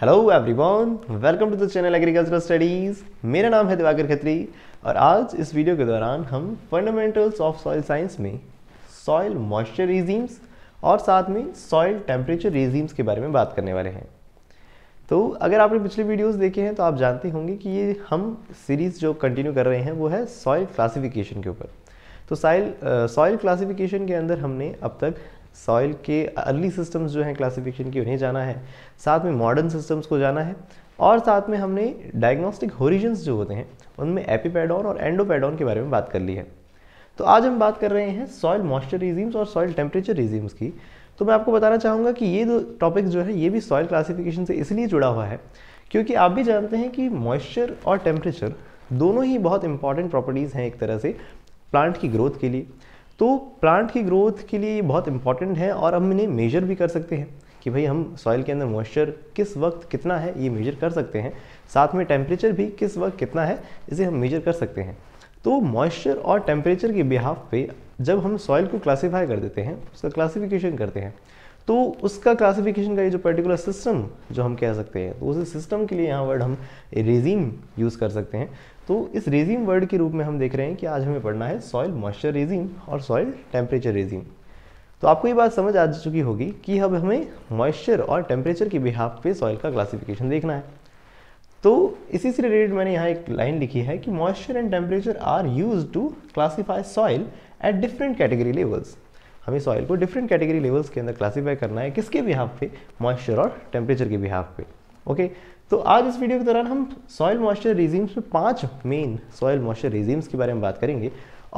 hello everyone welcome to the channel agricultural studies मेरा नाम है दिवाकर खत्री और आज इस वीडियो के दौरान हम फंडामेंटल्स ऑफ सॉइल साइंस में सॉइल मॉइस्चर रिजीम्स और साथ में सॉइल टेम्परेचर रिजीम्स के बारे में बात करने वाले हैं तो अगर आपने पिछले वीडियोस देखे हैं तो आप जानते होंगे कि ये हम सीरीज़ जो कंटिन्यू कर रहे हैं वो है सॉइल क्लासिफिकेशन के ऊपर तो साइल सॉइल क्लासिफिकेशन के अंदर हमने अब तक सॉइल के अर्ली सिस्टम्स जो हैं क्लासिफिकेशन की उन्हें जाना है साथ में मॉडर्न सिस्टम्स को जाना है और साथ में हमने डायग्नोस्टिक होरिजन्स जो होते हैं उनमें एपीपेडॉन और एंडोपेडॉन के बारे में बात कर ली है तो आज हम बात कर रहे हैं सॉइल मॉइस्चर रिजीम्स और सॉइल टेम्परेचर रिजीम्स की तो मैं आपको बताना चाहूँगा कि ये दो टॉपिक जो है ये भी सॉइल क्लासिफिकेशन से इसलिए जुड़ा हुआ है क्योंकि आप भी जानते हैं कि मॉइस्चर और टेम्परेचर दोनों ही बहुत इंपॉर्टेंट प्रॉपर्टीज़ हैं एक तरह से प्लांट की ग्रोथ के लिए तो प्लांट की ग्रोथ के लिए बहुत इंपॉर्टेंट है और हम इन्हें मेजर भी कर सकते हैं कि भाई हम सॉइल के अंदर मॉइस्चर किस वक्त कितना है ये मेजर कर सकते हैं साथ में टेम्परेचर भी किस वक्त कितना है इसे हम मेजर कर सकते हैं तो मॉइस्चर और टेम्परेचर के बिहाफ पे जब हम सॉइल को क्लासीफाई कर देते हैं उसका क्लासिफिकेशन करते हैं तो उसका क्लासिफिकेशन का ये जो पर्टिकुलर सिस्टम जो हम कह सकते हैं तो उस सिस्टम के लिए यहाँ वर्ड हम रेजीम यूज़ कर सकते हैं तो इस रेजीम वर्ड के रूप में हम देख रहे हैं कि आज हमें पढ़ना है सॉइल मॉइस्चर रेजीम और सॉइल टेम्परेचर रेजीम तो आपको ये बात समझ आ चुकी होगी कि अब हमें मॉइस्चर और टेम्परेचर के बिहाफ पे सॉइल का क्लासिफिकेशन देखना है तो इसी से रिलेटेड मैंने यहाँ एक लाइन लिखी है कि moisture and temperature are used to classify soil at different category levels हमें सॉइल को डिफरेंट कैटेगरी लेवल्स के अंदर क्लासीफाई करना है किसके बिहाफ पे मॉइस्चर और टेम्परेचर के बिहाफ पे ओके तो आज इस वीडियो के दौरान हम सॉयल मॉइस्चर रिजीम्स में पांच मेन सॉयल मॉइस्चर रिजीम्स के बारे में बात करेंगे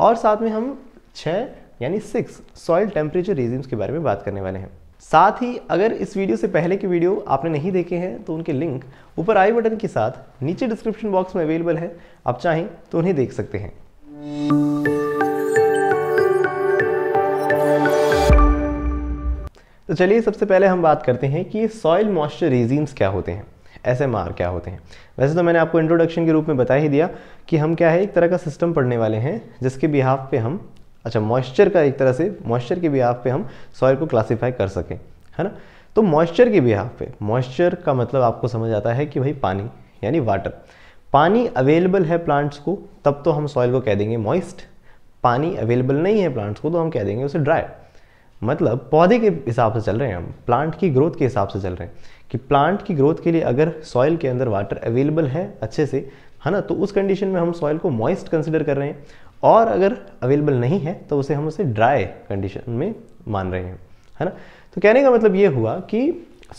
और साथ में हम छः यानी सिक्स सॉयल टेम्परेचर रिजीम्स के बारे में बात करने वाले हैं साथ ही अगर इस वीडियो से पहले की वीडियो आपने नहीं देखे हैं तो उनके लिंक ऊपर आई बटन के साथ नीचे डिस्क्रिप्शन बॉक्स में अवेलेबल है आप चाहें तो उन्हें देख सकते हैं तो चलिए सबसे पहले हम बात करते हैं कि सॉयल मॉइस्चर रिजीम्स क्या होते हैं एस क्या होते हैं वैसे तो मैंने आपको इंट्रोडक्शन के रूप में बता ही दिया कि हम क्या है एक तरह का सिस्टम पढ़ने वाले हैं जिसके बिहाफ पे हम अच्छा मॉइस्चर का एक तरह से मॉइस्चर के बिहाफ पे हम सॉइल को क्लासीफाई कर सकें है ना तो मॉइस्चर के बिहाफ पे मॉइस्चर का मतलब आपको समझ आता है कि भाई पानी यानी वाटर पानी अवेलेबल है प्लांट्स को तब तो हम सॉइल को कह देंगे मॉइस्ट पानी अवेलेबल नहीं है प्लांट्स को तो हम कह देंगे उसे ड्राई मतलब पौधे के हिसाब से चल रहे हैं हम प्लांट की ग्रोथ के हिसाब से चल रहे हैं कि प्लांट की ग्रोथ के लिए अगर सॉइल के अंदर वाटर अवेलेबल है अच्छे से है ना तो उस कंडीशन में हम सॉइल को मॉइस्ट कंसिडर कर रहे हैं और अगर अवेलेबल नहीं है तो उसे हम उसे ड्राई कंडीशन में मान रहे हैं है ना तो कहने का मतलब ये हुआ कि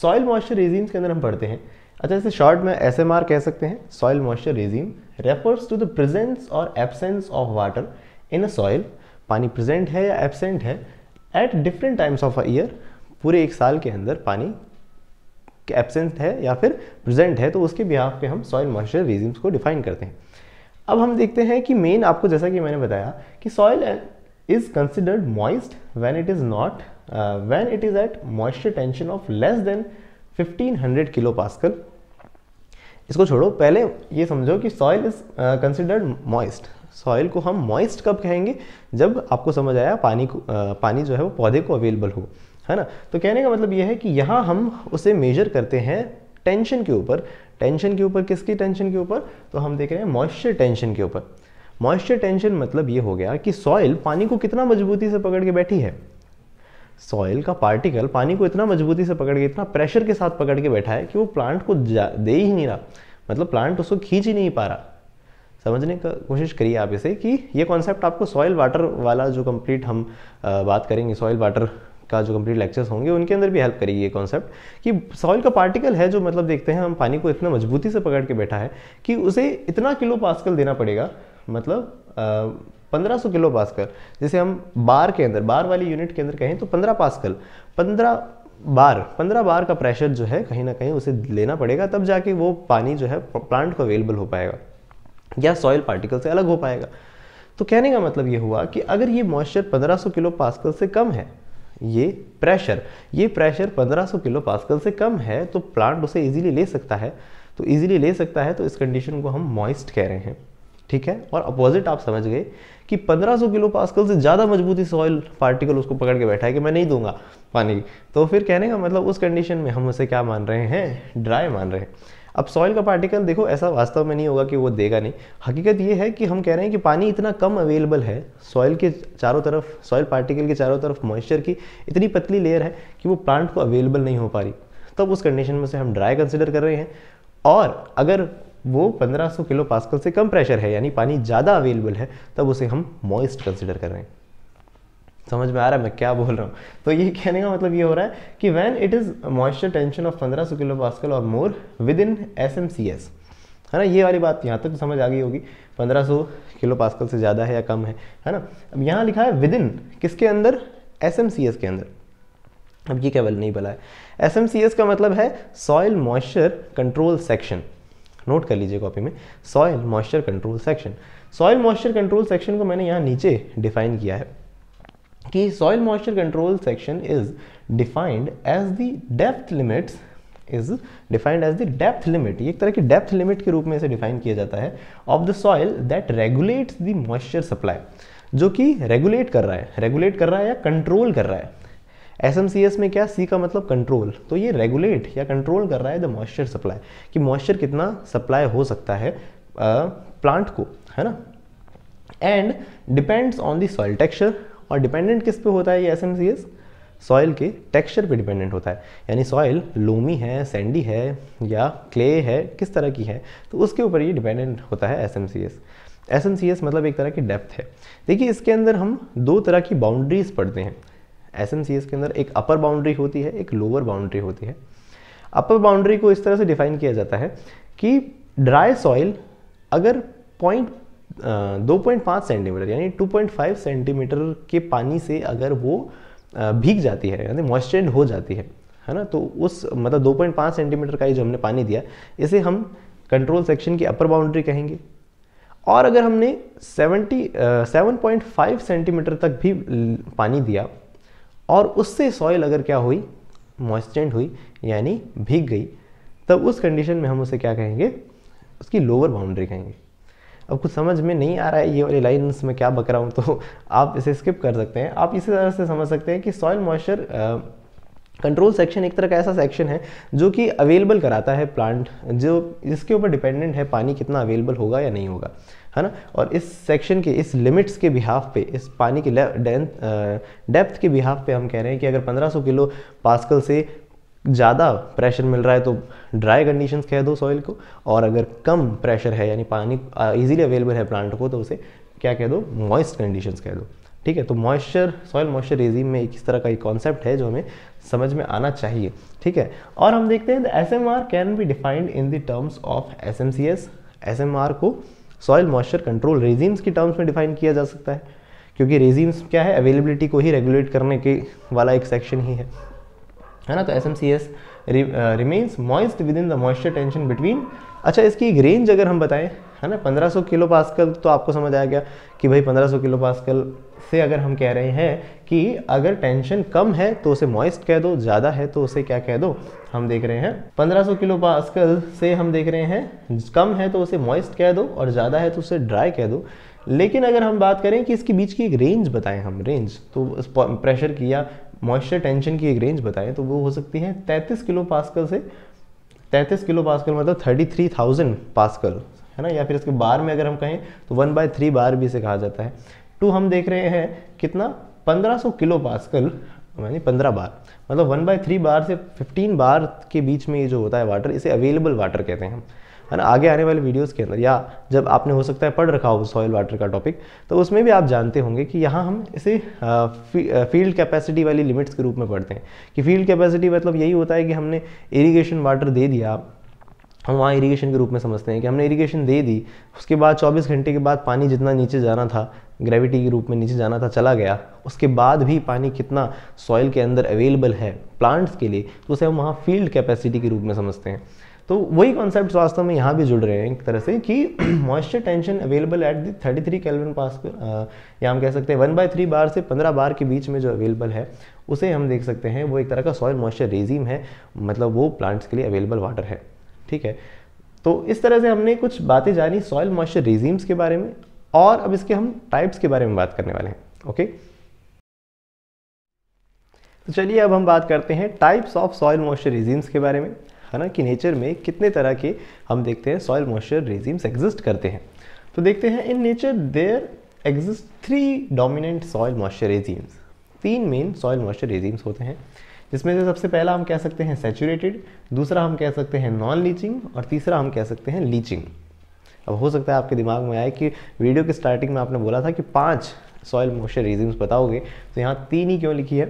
सॉइल मॉइस्चर रेजीम्स के अंदर हम पढ़ते हैं अच्छा जैसे शॉर्ट में एस कह सकते हैं soil moisture regime refers to the presence और absence of water in a soil पानी प्रेजेंट है या एबसेंट है at different times of a year पूरे एक साल के अंदर पानी एबसेंट है या फिर प्रेजेंट है तो उसके बिहाफ पे हम सॉइल मॉइस्चर रेजिम्स को डिफाइन करते हैं अब हम देखते हैं कि मेन आपको जैसा कि मैंने बताया कि soil is considered moist when it is not when it is at moisture tension of less than 1500 kilopascal इसको छोड़ो पहले ये समझो कि soil is considered moist soil को हम मॉइस्ट कब कहेंगे जब आपको समझ आया पानी को uh, पानी जो है वो पौधे को अवेलेबल हो है ना तो कहने का मतलब यह है कि यहाँ हम उसे मेजर करते हैं टेंशन के ऊपर टेंशन के ऊपर किसकी टेंशन के ऊपर तो हम देख रहे हैं मॉइस्चर टेंशन के ऊपर मॉइस्चर टेंशन मतलब ये हो गया कि सॉइल पानी को कितना मजबूती से पकड़ के बैठी है सॉइल का पार्टिकल पानी को इतना मजबूती से पकड़ के इतना प्रेशर के साथ पकड़ के बैठा है कि वो प्लांट को दे ही नहीं रहा मतलब प्लांट उसको खींच ही नहीं पा रहा समझने का कोशिश करिए आप इसे कि ये कॉन्सेप्ट आपको सॉइल वाटर वाला जो कंप्लीट हम बात करेंगे सॉइल वाटर का जो कंप्लीट लेक्चर्स होंगे उनके अंदर भी हेल्प करेगी ये कॉन्सेप्ट कि सॉइल का पार्टिकल है जो मतलब देखते हैं हम पानी को इतना मजबूती से पकड़ के बैठा है कि उसे इतना किलो पास्कल देना पड़ेगा मतलब पंद्रह सौ किलो पास्कल जैसे हम बार के अंदर बार वाली यूनिट के अंदर कहें तो पंद्रह पास्कल पंद्रह बार पंद्रह बार का प्रेशर जो है कहीं ना कहीं उसे लेना पड़ेगा तब जाके वो पानी जो है प्लांट को अवेलेबल हो पाएगा या सॉइल पार्टिकल से अलग हो पाएगा तो कहने का मतलब ये हुआ कि अगर ये मॉइस्चर 1500 किलो पास्कल से कम है ये प्रेशर ये प्रेशर 1500 किलो पास्कल से कम है तो प्लांट उसे इजीली ले सकता है तो इजीली ले सकता है तो इस कंडीशन को हम मॉइस्ट कह रहे हैं ठीक है और अपोजिट आप समझ गए कि 1500 किलो पास्कल से ज़्यादा मजबूती सॉइल पार्टिकल उसको पकड़ के बैठा है कि मैं नहीं दूंगा पानी तो फिर कहने का मतलब उस कंडीशन में हम उसे क्या मान रहे हैं ड्राई मान रहे हैं अब सॉइल का पार्टिकल देखो ऐसा वास्तव में नहीं होगा कि वो देगा नहीं हकीकत ये है कि हम कह रहे हैं कि पानी इतना कम अवेलेबल है सॉइल के चारों तरफ सॉइल पार्टिकल के चारों तरफ मॉइस्चर की इतनी पतली लेयर है कि वो प्लांट को अवेलेबल नहीं हो पा रही तब उस कंडीशन में से हम ड्राई कंसिडर कर रहे हैं और अगर वो 1500 किलो पास्कल से कम प्रेशर है यानी पानी ज़्यादा अवेलेबल है तब उसे हम मॉइस्ट कंसिडर कर रहे हैं समझ में आ रहा है मैं क्या बोल रहा हूँ तो ये कहने का मतलब ये हो रहा है कि when it is moisture tension of पंद्रह सौ किलो पास्कल और more within S M C S है ना ये वाली बात यहाँ तक तो समझ आ गई होगी पंद्रह सौ किलो पास्कल से ज़्यादा है या कम है है ना अब यहाँ लिखा है विद इन किसके अंदर एस एम सी एस के अंदर अब ये क्या बल नहीं बोला है एस एम सी एस का मतलब है सॉयल मॉइस्चर कंट्रोल सेक्शन नोट कर लीजिए कॉपी में soil moisture control section soil moisture control section को मैंने यहाँ नीचे डिफाइन किया है कि soil moisture control section is defined as the depth limits is defined as the depth limit एक तरह की डेप्थ लिमिट के रूप में इसे डिफाइन किया जाता है of the soil that regulates the moisture supply जो कि रेगुलेट कर रहा है रेगुलेट कर रहा है या कंट्रोल कर रहा है एस एम सी एस में क्या सी का मतलब कंट्रोल तो ये रेगुलेट या कंट्रोल कर रहा है द मॉइस्चर सप्लाई कि मॉइस्चर कितना सप्लाई हो सकता है प्लांट को है ना and depends on the soil texture और डिपेंडेंट किस पे होता है ये S M C S soil के टेक्सचर पे डिपेंडेंट होता है यानी सॉइल लोमी है सैंडी है या क्ले है किस तरह की है तो उसके ऊपर ये डिपेंडेंट होता है S M C S S M C S मतलब एक तरह की डेप्थ है देखिए इसके अंदर हम दो तरह की बाउंड्रीज पढ़ते हैं एस एम सी एस के अंदर एक अपर बाउंड्री होती है एक लोअर बाउंड्री होती है अपर बाउंड्री को इस तरह से डिफाइन किया जाता है कि ड्राई सॉइल अगर पॉइंट दो पॉइंट पाँच सेंटीमीटर यानी टू पॉइंट फाइव सेंटीमीटर के पानी से अगर वो भीग जाती है यानी मॉइस्चेंड हो जाती है है ना तो उस मतलब दो पॉइंट पाँच सेंटीमीटर का ही जो हमने पानी दिया इसे हम कंट्रोल सेक्शन की अपर बाउंड्री कहेंगे और अगर हमने seventy seven point five centimetre तक भी पानी दिया और उससे सॉइल अगर क्या हुई मॉइस्चेंड हुई यानी भीग गई तब उस कंडीशन में हम उसे क्या कहेंगे उसकी लोअर बाउंड्री कहेंगे अब कुछ समझ में नहीं आ रहा है ये वाली लाइन्स में क्या बक रहा हूँ तो आप इसे स्किप कर सकते हैं आप इसी तरह से समझ सकते हैं कि सॉयल मॉइस्चर कंट्रोल सेक्शन एक तरह का ऐसा सेक्शन है जो कि अवेलेबल कराता है प्लांट जो इसके ऊपर डिपेंडेंट है पानी कितना अवेलेबल होगा या नहीं होगा है ना और इस सेक्शन के इस लिमिट्स के बिहाफ पे इस पानी की डेप्थ के बिहाफ पे हम कह रहे हैं कि अगर 1500 किलो पास्कल से ज़्यादा प्रेशर मिल रहा है तो ड्राई कंडीशन कह दो सॉइल को और अगर कम प्रेशर है यानी पानी ईजिली अवेलेबल है प्लांट को तो उसे क्या कह दो मॉइस्ट कंडीशंस कह दो ठीक है तो मॉइस्चर सॉइल मॉइस्चर रेजीम में एक इस तरह का एक कॉन्सेप्ट है जो हमें समझ में आना चाहिए ठीक है और हम देखते हैं S M R can be defined in the terms of S M C S S M R को सॉइल मॉइस्चर कंट्रोल रेजिम्स की टर्म्स में डिफाइन किया जा सकता है क्योंकि रेजीम्स क्या है अवेलेबिलिटी को ही रेगुलेट करने के वाला एक सेक्शन ही है है ना तो S M C S remains moist within the moisture tension between अच्छा इसकी एक रेंज अगर हम बताएं है ना 1500 किलो पास्कल तो आपको समझ आ गया कि भाई 1500 किलो पास्कल से अगर हम कह रहे हैं कि अगर टेंशन कम है तो उसे मॉइस्ट कह दो ज़्यादा है तो उसे क्या कह दो हम देख रहे हैं 1500 किलो पास्कल से हम देख रहे हैं कम है तो उसे मॉइस्ट कह दो और ज़्यादा है तो उसे ड्राई कह दो लेकिन अगर हम बात करें कि इसके बीच की एक रेंज बताएं हम रेंज तो प्रेशर की या मॉइस्चर टेंशन की एक रेंज बताएं तो वो हो सकती है तैंतीस किलो पास्कल से 33 किलो पास्कल मतलब थर्टी थ्री थाउजेंड पास्कल है ना या फिर इसके बार में अगर हम कहें तो वन बाय थ्री बार भी इसे कहा जाता है टू हम देख रहे हैं कितना पंद्रह सौ किलो पास्कल यानी पंद्रह बार मतलब वन बाय थ्री बार से फिफ्टीन बार के बीच में ये जो होता है वाटर इसे अवेलेबल वाटर कहते हैं हम और आगे आने वाले वीडियोस के अंदर या जब आपने हो सकता है पढ़ रखा हो सॉयल वाटर का टॉपिक तो उसमें भी आप जानते होंगे कि यहाँ हम इसे फील्ड कैपेसिटी वाली लिमिट्स के रूप में पढ़ते हैं कि फील्ड कैपेसिटी मतलब यही होता है कि हमने इरीगेशन वाटर दे दिया हम वहाँ इरीगेशन के रूप में समझते हैं कि हमने इरीगेशन दे दी उसके बाद 24 घंटे के बाद पानी जितना नीचे जाना था ग्रेविटी के रूप में नीचे जाना था चला गया उसके बाद भी पानी कितना सॉइल के अंदर अवेलेबल है प्लांट्स के लिए तो उसे हम वहाँ फील्ड कैपेसिटी के रूप में समझते हैं तो वही कॉन्सेप्ट वास्तव में यहाँ भी जुड़ रहे हैं एक तरह से कि moisture tension available at the thirty three kelvin पास या हम कह सकते हैं वन बाई थ्री बार से पंद्रह बार के बीच में जो अवेलेबल है उसे हम देख सकते हैं वो एक तरह का सॉयल मॉइस्चर रेजीम है मतलब वो प्लांट्स के लिए अवेलेबल वाटर है ठीक है तो इस तरह से हमने कुछ बातें जानी सॉयल मॉइस्चर रेजीम्स के बारे में और अब इसके हम टाइप्स के बारे में बात करने वाले हैं ओके तो चलिए अब हम बात करते हैं types of soil moisture regimes के बारे में है ना कि नेचर में कितने तरह के हम देखते हैं सॉयल मॉइस्चर रेजिम्स एग्जिस्ट करते हैं तो देखते हैं in nature there exist three dominant soil moisture regimes तीन मेन सॉयल मॉइस्चर रेजिम्स होते हैं जिसमें से सबसे पहला हम कह सकते हैं सेचूरेटेड दूसरा हम कह सकते हैं नॉन लीचिंग और तीसरा हम कह सकते हैं लीचिंग अब हो सकता है आपके दिमाग में आए कि वीडियो के स्टार्टिंग में आपने बोला था कि पांच सॉयल मॉइस्चर रेजिम्स बताओगे तो यहाँ तीन ही क्यों लिखी है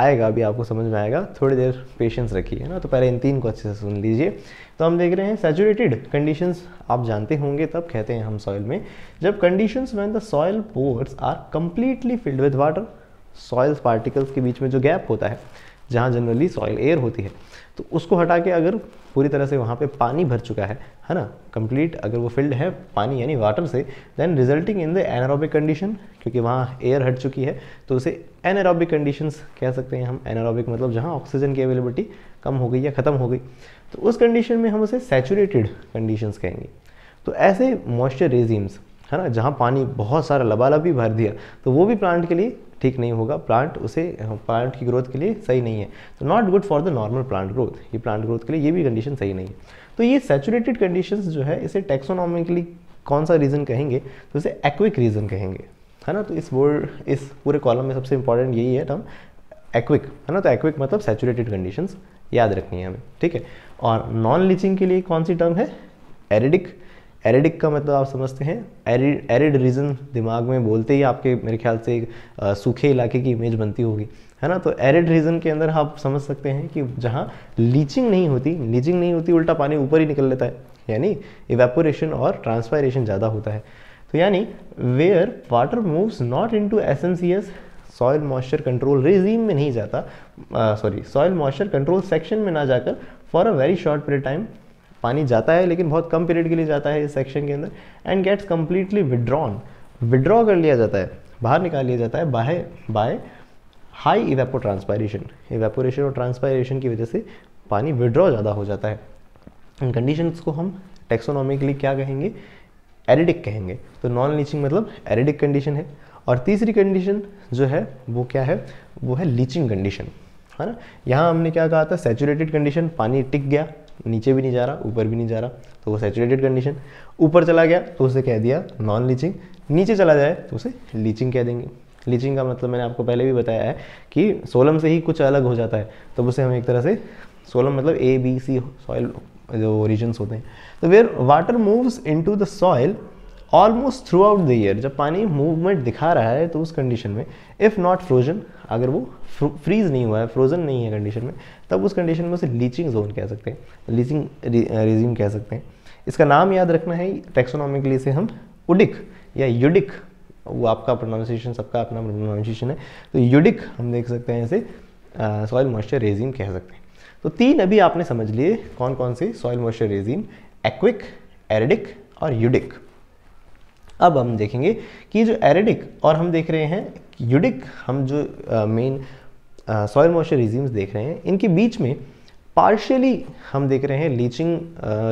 आएगा अभी आपको समझ में आएगा थोड़ी देर पेशेंस रखिए है ना तो पहले इन तीन को अच्छे से सुन लीजिए तो हम देख रहे हैं सेचुरेटेड कंडीशंस आप जानते होंगे तब कहते हैं हम सॉइल में जब conditions when the soil pores are completely filled with water soils particles के बीच में जो गैप होता है जहाँ जनरली सॉइल एयर होती है तो उसको हटा के अगर पूरी तरह से वहाँ पे पानी भर चुका है है ना कंप्लीट अगर वो फील्ड है पानी यानी वाटर से then resulting in the anaerobic condition क्योंकि वहाँ एयर हट चुकी है तो उसे एनारोबिक कंडीशंस कह सकते हैं हम एनारोबिक मतलब जहाँ ऑक्सीजन की अवेलेबिलिटी कम हो गई या ख़त्म हो गई तो उस कंडीशन में हम उसे सेचुरेटेड कंडीशंस कहेंगे तो ऐसे मॉइस्चर रेजीम्स है ना जहाँ पानी बहुत सारा लबालब भी भर दिया तो वो भी प्लांट के लिए ठीक नहीं होगा प्लांट उसे प्लांट हाँ, की ग्रोथ के लिए सही नहीं है तो not good for the normal plant growth ये प्लांट ग्रोथ के लिए ये भी कंडीशन सही नहीं है तो ये सेचुरेटेड कंडीशन जो है इसे टेक्सोनॉमिकली कौन सा रीज़न कहेंगे तो इसे एक्विक रीज़न कहेंगे है ना तो इस वर्ड इस पूरे कॉलम में सबसे इंपॉर्टेंट यही है टर्म एक्विक है ना तो एक्विक मतलब सेचुरेटेड कंडीशंस याद रखनी है हमें ठीक है और नॉन लीचिंग के लिए कौन सी टर्म है एरिडिक एरिडिक का मतलब आप समझते हैं एरिड एरिड रीजन दिमाग में बोलते ही आपके मेरे ख्याल से एक सूखे इलाके की इमेज बनती होगी है ना तो एरिड रीजन के अंदर आप समझ सकते हैं कि जहाँ लीचिंग नहीं होती लीचिंग नहीं होती उल्टा पानी ऊपर ही निकल लेता है यानी इवेपोरेशन और ट्रांसपायरेशन ज़्यादा होता है तो यानी where water moves not into एसेंसियस सॉयल मॉइस्चर कंट्रोल रेजीम में नहीं जाता sorry soil moisture control section में ना जाकर for a very short period time पानी जाता है लेकिन बहुत कम पीरियड के लिए जाता है इस सेक्शन के अंदर and gets completely withdrawn withdraw कर लिया जाता है बाहर निकाल लिया जाता है by by high evapotranspiration evaporation और ट्रांसपायरेशन की वजह से पानी विड्रॉ ज़्यादा हो जाता है इन कंडीशंस को हम टेक्सोनॉमिकली क्या कहेंगे एरिडिक कहेंगे तो नॉन लीचिंग मतलब एरिडिक कंडीशन है और तीसरी कंडीशन जो है वो क्या है वो है लीचिंग कंडीशन है ना यहाँ हमने क्या कहा था सेचुरेटेड कंडीशन पानी टिक गया नीचे भी नहीं जा रहा ऊपर भी नहीं जा रहा तो वो सेचुरेटेड कंडीशन ऊपर चला गया तो उसे कह दिया नॉन लीचिंग नीचे चला जाए तो उसे लीचिंग कह देंगे लीचिंग का मतलब मैंने आपको पहले भी बताया है कि सोलम से ही कुछ अलग हो जाता है तो उसे हम एक तरह से सोलम मतलब ए बी सी सॉइल जो रीजन्स होते हैं तो where water moves into the soil almost throughout the year जब पानी मूवमेंट दिखा रहा है तो उस कंडीशन में इफ़ नॉट फ्रोजन अगर वो फ्रीज नहीं हुआ है फ्रोजन नहीं है कंडीशन में तब उस कंडीशन में उसे लीचिंग जोन कह सकते हैं लीचिंग रिज्यूम कह सकते हैं इसका नाम याद रखना है टेक्सोनॉमिकली से हम उडिक या यूडिक वो आपका प्रोनाउंसिएशन सबका अपना प्रोनाउंसिएशन है तो यूडिक हम देख सकते हैं इसे सॉइल मॉइस्चर रेजिम कह सकते हैं तो तीन अभी आपने समझ लिए कौन कौन से soil moisture regime aquic aridic और यूडिक अब हम देखेंगे कि जो एरेडिक और हम देख रहे हैं यूडिक हम जो मेन सॉयल मॉइस्चर रिजीम्स देख रहे हैं इनके बीच में पार्शियली हम देख रहे हैं लीचिंग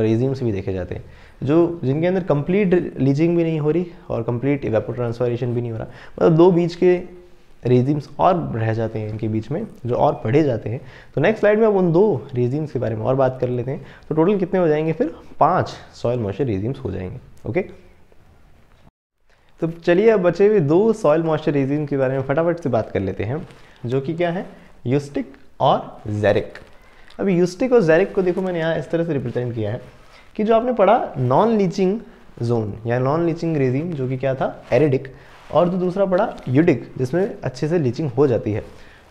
रेजिम्स भी देखे जाते हैं जो जिनके अंदर कंप्लीट लीचिंग भी नहीं हो रही और कंप्लीट इवेपो ट्रांसफॉरेशन भी नहीं हो रहा मतलब दो बीच के रेजिम्स और रह जाते हैं इनके बीच में जो और पढ़े जाते हैं तो नेक्स्ट स्लाइड में अब उन दो रेजिम्स के बारे में और बात कर लेते हैं तो टोटल कितने हो जाएंगे फिर पाँच सॉयल मॉइस्चर रेजिम्स हो जाएंगे ओके तो चलिए अब बचे हुए दो सॉयल रेजिम के बारे में फटाफट से बात कर लेते हैं जो कि क्या है यूस्टिक और जैरिक अब यूस्टिक और जैरिक को देखो मैंने यहाँ इस तरह से रिप्रेजेंट किया है कि जो आपने पढ़ा नॉन लीचिंग जोन या नॉन लीचिंग रेजिम जो कि क्या था एरिडिक और जो दूसरा पढ़ा यूडिक जिसमें अच्छे से लीचिंग हो जाती है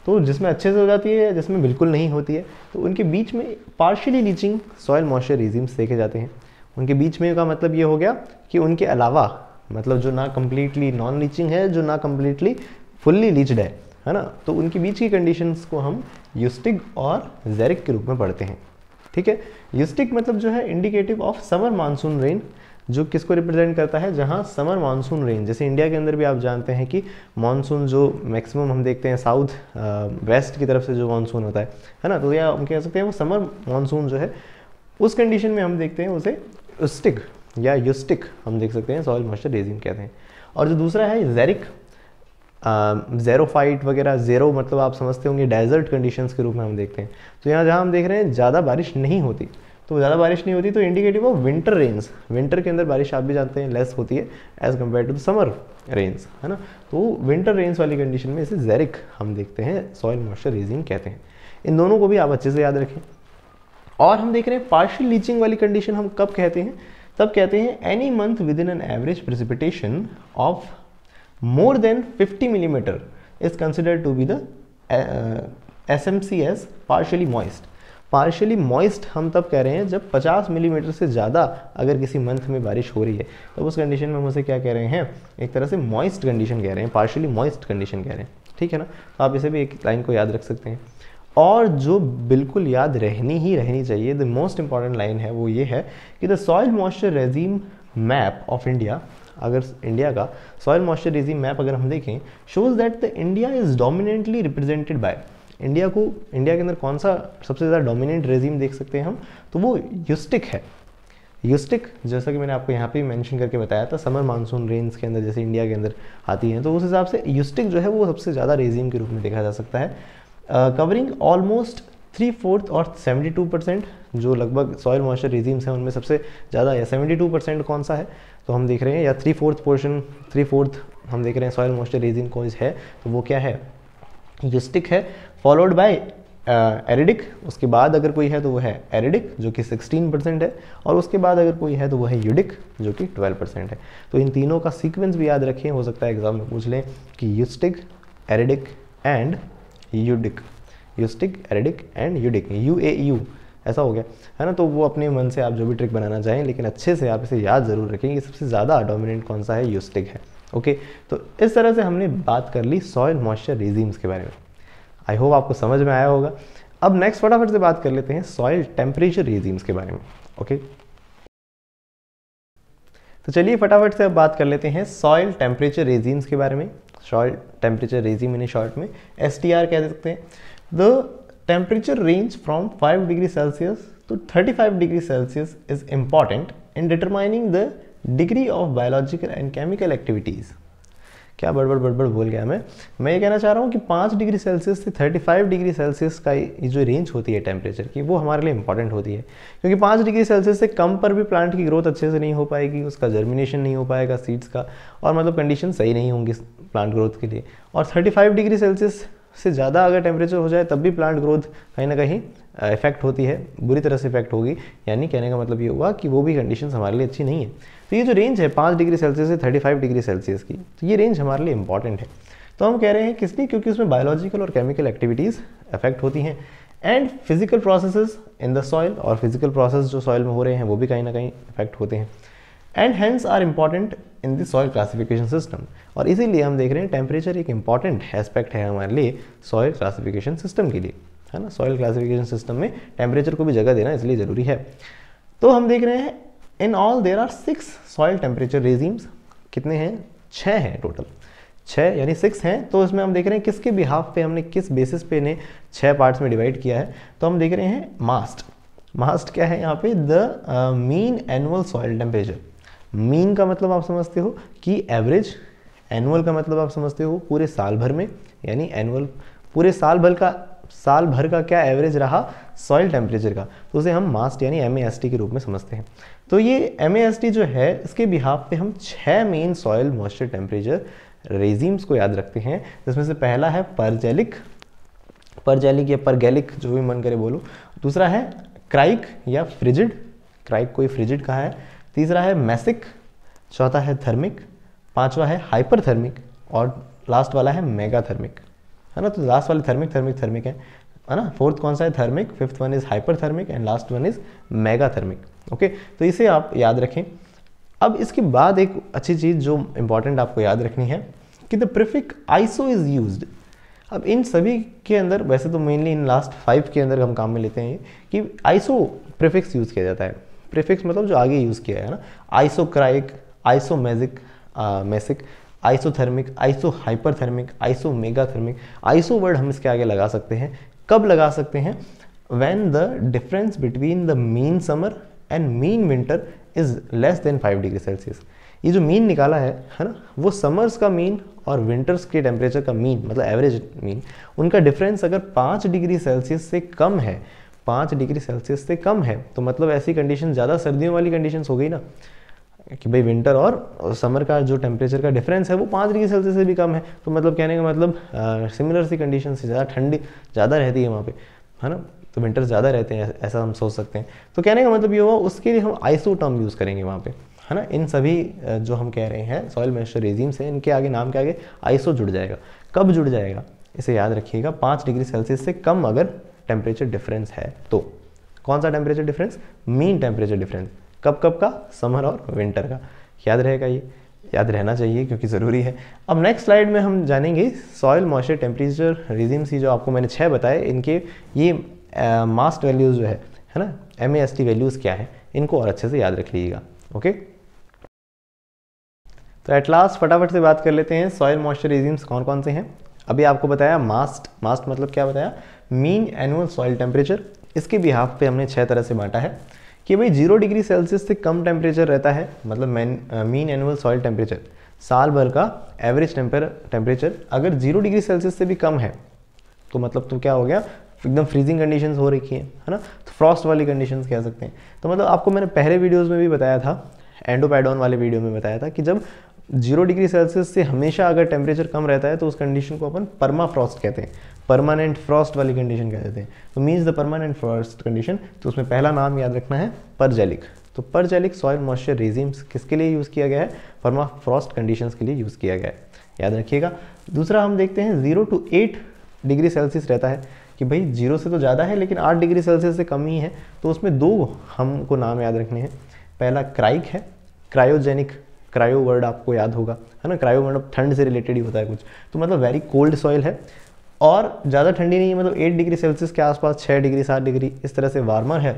तो जिसमें अच्छे से हो जाती है या जिसमें बिल्कुल नहीं होती है तो उनके बीच में partially leaching soil moisture regimes देखे जाते हैं उनके बीच में का मतलब ये हो गया कि उनके अलावा मतलब जो ना कम्प्लीटली नॉन लीचिंग है जो ना कम्प्लीटली फुल्ली लीचड है है ना तो उनके बीच की कंडीशंस को हम यूस्टिक और जेरिक के रूप में पढ़ते हैं ठीक है यूस्टिक मतलब जो है indicative of summer monsoon rain जो किसको रिप्रेजेंट करता है जहाँ समर मानसून रेन जैसे इंडिया के अंदर भी आप जानते हैं कि मानसून जो मैक्सिमम हम देखते हैं साउथ वेस्ट की तरफ से जो मानसून होता है है ना तो या हम कह सकते हैं वो समर मानसून जो है उस कंडीशन में हम देखते हैं उसे स्टिक या यूस्टिक हम देख सकते हैं सॉइल मॉइस्चर रेजिन कहते हैं और जो दूसरा है जेरिक जेरोफाइट वगैरह जेरो मतलब आप समझते होंगे डेजर्ट कंडीशंस के रूप में हम देखते हैं तो यहाँ जहाँ हम देख रहे हैं ज़्यादा बारिश नहीं होती तो ज़्यादा बारिश नहीं होती तो indicative of winter rains winter के अंदर बारिश आप भी जानते हैं लेस होती है as compare to the summer rains है ना तो विंटर रेन्स वाली कंडीशन में इसे जेरिक हम देखते हैं सॉइल मॉइस्चर रेजिंग कहते हैं इन दोनों को भी आप अच्छे से याद रखें और हम देख रहे हैं पार्शियल लीचिंग वाली कंडीशन हम कब कहते हैं तब कहते हैं any month within an average precipitation of more than 50 millimetre is considered to be the S M C S partially moist partially moist हम तब कह रहे हैं जब 50 मिलीमीटर mm से ज़्यादा अगर किसी मंथ में बारिश हो रही है तब उस कंडीशन में हम उसे क्या कह रहे हैं एक तरह से मॉइस्ट कंडीशन कह रहे हैं पार्शली मॉइस्ट कंडीशन कह रहे हैं ठीक है ना तो आप इसे भी एक लाइन को याद रख सकते हैं और जो बिल्कुल याद रहनी ही रहनी चाहिए द मोस्ट इंपॉर्टेंट लाइन है वो ये है कि the soil moisture regime map of India अगर इंडिया का सॉइल मॉइस्चर रेजीम मैप अगर हम देखें shows that the India is dominantly represented by India को इंडिया के अंदर कौन सा सबसे ज़्यादा डोमिनेंट रेजीम देख सकते हैं हम तो वो यूस्टिक है यूस्टिक जैसा कि मैंने आपको यहाँ पे मेंशन करके बताया था समर मानसून रेंज के अंदर जैसे इंडिया के अंदर आती हैं तो उस हिसाब से यूस्टिक जो है वो सबसे ज़्यादा रेजीम के रूप में देखा जा सकता है कवरिंग ऑलमोस्ट थ्री फोर्थ और सेवेंटी टू परसेंट जो लगभग सॉयल मॉइस्चर रिजीम्स हैं उनमें सबसे ज़्यादा या सेवेंटी टू परसेंट कौन सा है तो हम देख रहे हैं या three fourth portion three fourth हम देख रहे हैं सॉयल मॉइस्चर रिजीम कौन है तो वो क्या है यूस्टिक है फॉलोड बाय एरिडिक उसके बाद अगर कोई है तो वो है एरिडिक जो कि 16 परसेंट है और उसके बाद अगर कोई है तो वो है यूडिक जो कि 12 परसेंट है तो इन तीनों का सीक्वेंस भी याद रखें हो सकता है एग्जाम में पूछ लें कि ustic aridic and udic ustic aridic and udic U A U ऐसा हो गया है ना तो वो अपने मन से आप जो भी ट्रिक बनाना चाहें लेकिन अच्छे से आप इसे याद ज़रूर रखें कि सबसे ज़्यादा डोमिनेंट कौन सा है यूस्टिक है ओके तो इस तरह से हमने बात कर ली सॉयल मॉइस्चर रिजीम्स के बारे में आई होप आपको समझ में आया होगा अब नेक्स्ट फटाफट से बात कर लेते हैं सॉयल टेम्परेचर रिजीम्स के बारे में ओके तो चलिए फटाफट से अब बात कर लेते हैं सॉयल टेम्परेचर रेजीम्स के बारे में शॉर्ट टेम्परेचर रेजी मैंने शॉर्ट में एस टी आर कह सकते हैं the temperature range from 5 degree Celsius to 35 degree Celsius is important in determining the degree of biological and chemical activities क्या बड़बड़ बड़बड़ बोल गया मैं मैं ये कहना चाह रहा हूँ कि पाँच डिग्री सेल्सियस से थर्टी फाइव डिग्री सेल्सियस का जो रेंज होती है टेम्परेचर की वो हमारे लिए इंपॉर्टेंट होती है क्योंकि पाँच डिग्री सेल्सियस से कम पर भी प्लांट की ग्रोथ अच्छे से नहीं हो पाएगी उसका जर्मिनेशन नहीं हो पाएगा सीड्स का और मतलब कंडीशन सही नहीं होंगी प्लांट ग्रोथ के लिए और थर्टी फाइव डिग्री सेल्सियस से ज़्यादा अगर टेम्परेचर हो जाए तब भी प्लांट ग्रोथ कहीं ना कहीं इफ़ेक्ट होती है बुरी तरह से इफेक्ट होगी यानी कहने का मतलब ये हुआ कि वो भी कंडीशन हमारे लिए अच्छी नहीं है तो ये जो रेंज है पाँच डिग्री सेल्सियस से थर्टी फाइव डिग्री सेल्सियस की तो ये रेंज हमारे लिए इंपॉर्टेंट है तो हम कह रहे हैं किस लिए क्योंकि उसमें बायोलॉजिकल और केमिकल एक्टिविटीज़ अफेक्ट होती हैं and physical process in the soil और फिजिकल प्रोसेस जो सॉइल में हो रहे हैं वो भी कहीं ना कहीं इफेक्ट होते हैं and hence are important in the soil classification system और इसीलिए हम देख रहे हैं टेम्परेचर एक इंपॉर्टेंट एस्पेक्ट है हमारे लिए सॉइल क्लासिफिकेशन सिस्टम के लिए है ना सॉइल क्लासिफिकेशन सिस्टम में टेम्परेचर को भी जगह देना इसलिए ज़रूरी है तो हम देख रहे हैं in all there are six soil temperature regimes कितने हैं छः हैं टोटल छः यानी सिक्स हैं तो इसमें हम देख रहे हैं किसके बिहाफ पे हमने किस बेसिस पे इन्हें छः पार्ट्स में डिवाइड किया है तो हम देख रहे हैं मास्ट मास्ट क्या है यहाँ पे the mean annual soil temperature mean का मतलब आप समझते हो कि एवरेज एनुअल का मतलब आप समझते हो पूरे साल भर में यानी एनुअल पूरे साल भर का साल भर का क्या एवरेज रहा सॉइल टेम्परेचर का तो उसे हम मास्ट यानी एम के रूप में समझते हैं तो ये एम जो है इसके बिहाफ पे हम छः main soil moisture temperature regimes को याद रखते हैं जिसमें से पहला है परजेलिक परजेलिक या परगेलिक जो भी मन करे बोलो दूसरा है क्राइक या फ्रिजिड क्राइक कोई फ्रिजिड कहा है तीसरा है मैसिक चौथा है थर्मिक पांचवा है हाइपरथर्मिक और लास्ट वाला है मेगाथर्मिक है ना तो लास्ट वाले थर्मिक थर्मिक थर्मिक है है ना फोर्थ कौन सा है thermic fifth one is hyperthermic and last one is megathermic okay तो इसे आप याद रखें अब इसके बाद एक अच्छी चीज़ जो इम्पॉर्टेंट आपको याद रखनी है कि the prefix iso is use अब इन सभी के अंदर वैसे तो मेनली इन लास्ट फाइव के अंदर हम काम में लेते हैं कि आइसो प्रिफिक्स यूज़ किया जाता है प्रिफिक्स मतलब जो आगे यूज़ किया है ना isocryic isomesic mesic isothermic iso hyperthermic iso megathermic iso word हम इसके आगे लगा सकते हैं कब लगा सकते हैं when the difference between the mean summer and mean winter is less than five degree Celsius ये जो मीन निकाला है है ना वो समर्स का मीन और विंटर्स के टेम्परेचर का मीन मतलब एवरेज मीन उनका डिफरेंस अगर पाँच डिग्री सेल्सियस से कम है पाँच डिग्री सेल्सियस से कम है तो मतलब ऐसी कंडीशन ज़्यादा सर्दियों वाली कंडीशन हो गई ना कि भाई विंटर और समर का जो टेम्परेचर का डिफरेंस है वो पाँच डिग्री सेल्सियस से भी कम है तो मतलब कहने का मतलब सिमिलर सी कंडीशन से ज़्यादा ठंडी ज़्यादा रहती है वहाँ पे है ना तो विंटर ज़्यादा रहते हैं ऐसा हम सोच सकते हैं तो कहने का मतलब ये हुआ उसके लिए हम आइसो टर्म यूज़ करेंगे वहाँ पे है ना इन सभी जो हम कह रहे हैं सॉइल मॉइस्चर रेजीम है इनके आगे नाम के आगे आइसो जुड़ जाएगा कब जुड़ जाएगा इसे याद रखिएगा पाँच डिग्री सेल्सियस से कम अगर टेम्परेचर डिफरेंस है तो कौन सा temperature difference mean temperature difference कब कब का समर और विंटर का याद रहेगा ये याद रहना चाहिए क्योंकि ज़रूरी है अब नेक्स्ट स्लाइड में हम जानेंगे सॉयल मॉइस्चर टेम्परेचर रिजिम्स सी जो आपको मैंने छः बताए इनके ये मास्ट वैल्यूज़ जो है है ना एम एस टी वैल्यूज़ क्या है इनको और अच्छे से याद रख लीजिएगा ओके तो एट लास्ट फटाफट से बात कर लेते हैं सॉयल मॉइस्चर रिजिम्स कौन कौन से हैं अभी आपको बताया मास्ट मास्ट मतलब क्या बताया मीन एनुअल सॉयल टेम्परेचर इसके बिहाफ पे हमने छः तरह से बांटा है कि भाई जीरो डिग्री सेल्सियस से कम टेम्परेचर रहता है मतलब मीन एनुअल सॉइल टेम्परेचर साल भर का एवरेज टेम्परेचर अगर जीरो डिग्री सेल्सियस से भी कम है तो मतलब तो क्या हो गया एकदम फ्रीजिंग कंडीशंस हो रखी हैं है ना तो फ्रॉस्ट वाली कंडीशंस कह सकते हैं तो मतलब आपको मैंने पहले वीडियोस में भी बताया था एंडोपैडोन वाले वीडियो में बताया था कि जब जीरो डिग्री सेल्सियस से हमेशा अगर टेम्परेचर कम रहता है तो उस कंडीशन को अपन परमा फ्रॉस्ट कहते हैं परमानेंट फ्रॉस्ट वाली कंडीशन कह देते हैं तो means the permanent frost condition तो उसमें पहला नाम याद रखना है परजेलिक तो परजेलिक सॉयल मॉइस्चर रेजिम्स किसके लिए यूज़ किया गया है परमा फ्रॉस्ट कंडीशन के लिए यूज़ किया गया है याद रखिएगा दूसरा हम देखते हैं zero to eight degree Celsius रहता है कि भाई जीरो से तो ज़्यादा है लेकिन आठ डिग्री सेल्सियस से कम ही है तो उसमें दो हमको नाम याद रखने हैं पहला क्राइक है क्रायोजेनिक क्रायो वर्ड आपको याद होगा है ना क्रायो मतलब ठंड से रिलेटेड ही होता है कुछ तो मतलब वेरी कोल्ड सॉइल है और ज़्यादा ठंडी नहीं है मतलब एट डिग्री सेल्सियस के आसपास छः डिग्री सात डिग्री इस तरह से वार्मर है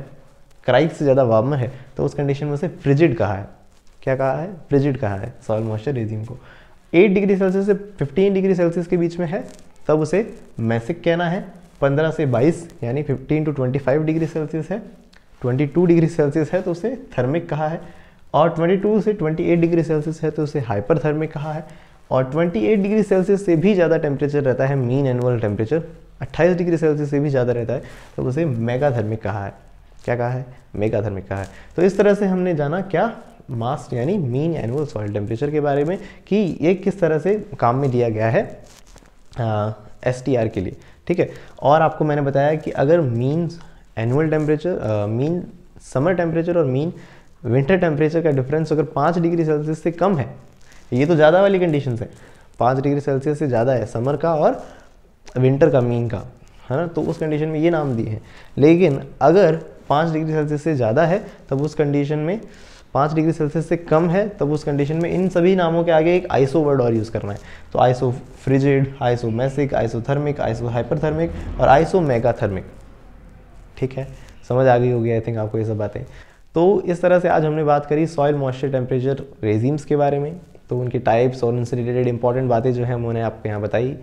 क्राइक से ज़्यादा वार्मर है तो उस कंडीशन में उसे फ्रिजिड कहा है क्या कहा है फ्रिजिड कहा है सॉइल मॉइस्चर रेजिम को एट डिग्री सेल्सियस से फिफ्टीन डिग्री सेल्सियस के बीच में है तब उसे मैसिक कहना है पंद्रह से बाईस यानी fifteen to twenty five degree Celsius है ट्वेंटी टू डिग्री सेल्सियस है तो उसे थर्मिक कहा है और 22 से 28 डिग्री सेल्सियस है तो उसे हाइपरथर्मिक कहा है और 28 डिग्री सेल्सियस से भी ज़्यादा टेम्परेचर रहता है mean annual temperature 28 degree Celsius से भी ज़्यादा रहता है तो उसे मेगाथर्मिक कहा है क्या कहा है मेगाथर्मिक कहा है तो इस तरह से हमने जाना क्या मास यानी मीन एनुअल सॉइल टेम्परेचर के बारे में कि ये किस तरह से काम में दिया गया है एस टी आर के लिए ठीक है और आपको मैंने बताया कि अगर mean annual temperature mean summer temperature और मीन विंटर टेम्परेचर का डिफरेंस अगर पाँच डिग्री सेल्सियस से कम है ये तो ज़्यादा वाली कंडीशन है पाँच डिग्री सेल्सियस से ज़्यादा है समर का और विंटर का मीन का है ना तो उस कंडीशन में ये नाम दिए हैं लेकिन अगर पाँच डिग्री सेल्सियस से ज़्यादा है तब उस कंडीशन में पाँच डिग्री सेल्सियस से कम है तब उस कंडीशन में इन सभी नामों के आगे एक आइसो वर्ड और यूज़ करना है तो iso frigid iso mesic iso thermic iso hyperthermic और आइसो मेगाथर्मिक ठीक है समझ आ गई होगी आई थिंक आपको ये सब बातें तो इस तरह से आज हमने बात करी सॉयल मॉइस्चर टेम्परेचर रेजीम्स के बारे में तो उनके टाइप्स और उनसे रिलेटेड इंपॉर्टेंट बातें जो हैं उन्होंने आपको यहाँ बताई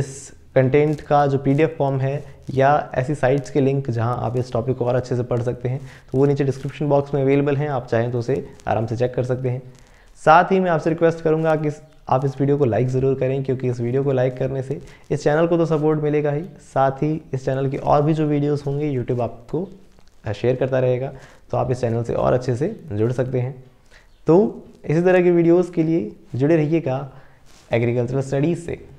इस कंटेंट का जो पी फॉर्म है या ऐसी साइट्स के लिंक जहाँ आप इस टॉपिक को और अच्छे से पढ़ सकते हैं तो वो नीचे डिस्क्रिप्शन बॉक्स में अवेलेबल हैं आप चाहें तो उसे आराम से चेक कर सकते हैं साथ ही मैं आपसे रिक्वेस्ट करूँगा कि आप इस वीडियो को लाइक ज़रूर करें क्योंकि इस वीडियो को लाइक करने से इस चैनल को तो सपोर्ट मिलेगा ही साथ ही इस चैनल की और भी जो वीडियोज़ होंगे यूट्यूब आपको शेयर करता रहेगा तो आप इस चैनल से और अच्छे से जुड़ सकते हैं तो इसी तरह की वीडियोस के लिए जुड़े रहिएगा एग्रीकल्चरल स्टडीज़ से